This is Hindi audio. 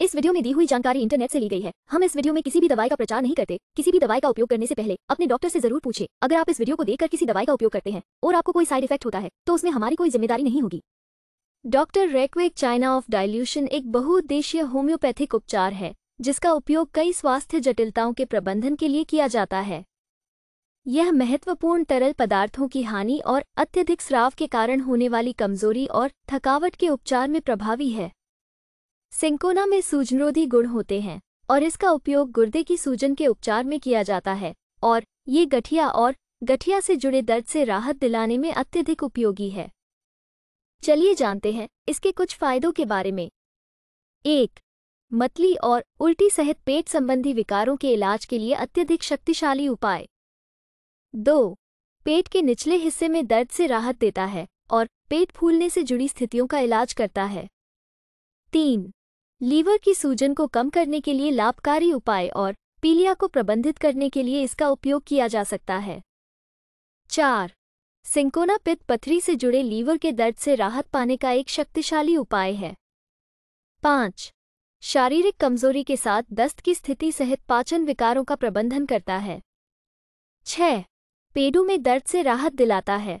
इस वीडियो में दी हुई जानकारी इंटरनेट से ली गई है हम इस वीडियो में किसी भी दवाई का प्रचार नहीं करते किसी भी दवाई का उपयोग करने से पहले अपने डॉक्टर से जरूर पूछे अगर आप इस वीडियो को देखकर किसी दवाई का उपयोग करते हैं और आपको कोई साइड इफेक्ट होता है तो उसमें हमारी कोई जिम्मेदारी नहीं होगी doctor Reckeweg China of dilution एक बहुउद्देशीय होम्योपैथिक उपचार है जिसका उपयोग कई स्वास्थ्य जटिलताओं के प्रबंधन के लिए किया जाता है यह महत्वपूर्ण तरल पदार्थों की हानि और अत्यधिक स्राव के कारण होने वाली कमजोरी और थकावट के उपचार में प्रभावी है सिंकोना में सूजनरोधी गुण होते हैं और इसका उपयोग गुर्दे की सूजन के उपचार में किया जाता है और ये गठिया और गठिया से जुड़े दर्द से राहत दिलाने में अत्यधिक उपयोगी है चलिए जानते हैं इसके कुछ फायदों के बारे में एक मतली और उल्टी सहित पेट संबंधी विकारों के इलाज के लिए अत्यधिक शक्तिशाली उपाय दो पेट के निचले हिस्से में दर्द से राहत देता है और पेट फूलने से जुड़ी स्थितियों का इलाज करता है तीन लीवर की सूजन को कम करने के लिए लाभकारी उपाय और पीलिया को प्रबंधित करने के लिए इसका उपयोग किया जा सकता है चार सिंकोना पित्त पथरी से जुड़े लीवर के दर्द से राहत पाने का एक शक्तिशाली उपाय है पाँच शारीरिक कमजोरी के साथ दस्त की स्थिति सहित पाचन विकारों का प्रबंधन करता है छह पेडू में दर्द से राहत दिलाता है